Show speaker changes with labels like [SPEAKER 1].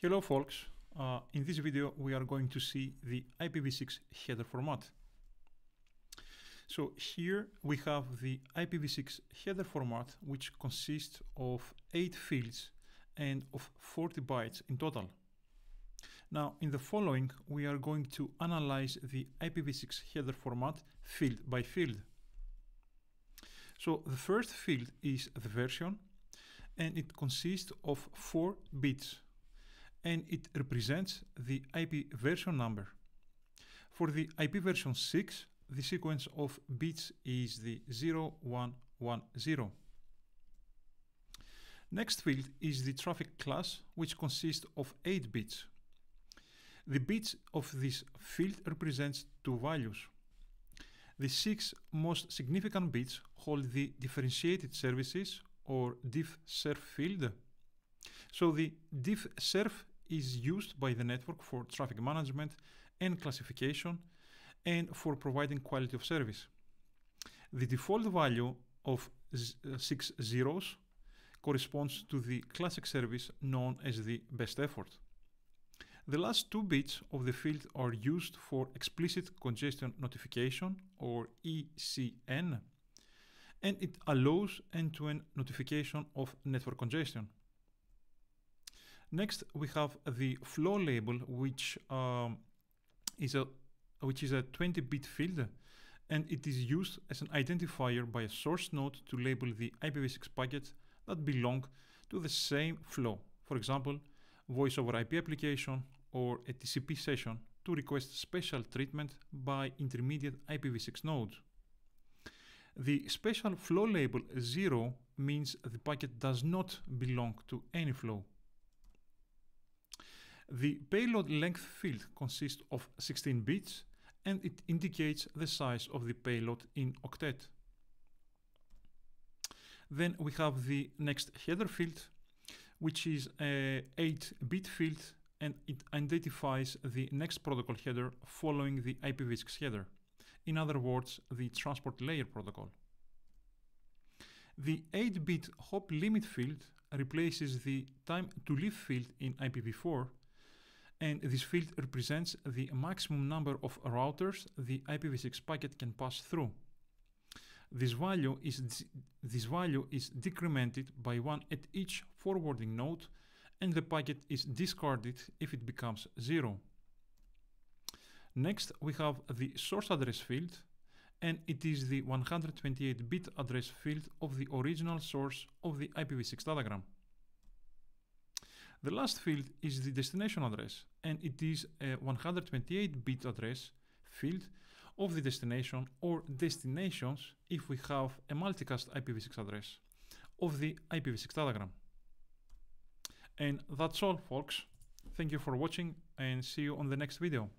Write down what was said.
[SPEAKER 1] Hello folks, uh, in this video we are going to see the IPv6 header format. So here we have the IPv6 header format which consists of 8 fields and of 40 bytes in total. Now in the following we are going to analyze the IPv6 header format field by field. So the first field is the version and it consists of 4 bits and it represents the IP version number. For the IP version 6, the sequence of bits is the 0110. Next field is the traffic class, which consists of 8 bits. The bits of this field represents two values. The six most significant bits hold the differentiated services or diffserv field. So the diffserv is used by the network for traffic management and classification and for providing quality of service. The default value of uh, six zeros corresponds to the classic service known as the best effort. The last two bits of the field are used for explicit congestion notification or ECN and it allows end-to-end -end notification of network congestion. Next, we have the flow label, which um, is a which is a 20-bit field, and it is used as an identifier by a source node to label the IPv6 packets that belong to the same flow. For example, voice over IP application or a TCP session to request special treatment by intermediate IPv6 nodes. The special flow label 0 means the packet does not belong to any flow. The payload length field consists of 16 bits and it indicates the size of the payload in octet. Then we have the next header field, which is a 8-bit field and it identifies the next protocol header following the IPv6 header. In other words, the transport layer protocol. The 8-bit hop limit field replaces the time to leave field in IPv4 and this field represents the maximum number of routers the IPv6 packet can pass through. This value is, this value is decremented by 1 at each forwarding node and the packet is discarded if it becomes 0. Next we have the source address field and it is the 128-bit address field of the original source of the IPv6 datagram. The last field is the destination address, and it is a 128-bit address field of the destination or destinations if we have a multicast IPv6 address of the IPv6 diagram. And that's all, folks. Thank you for watching and see you on the next video.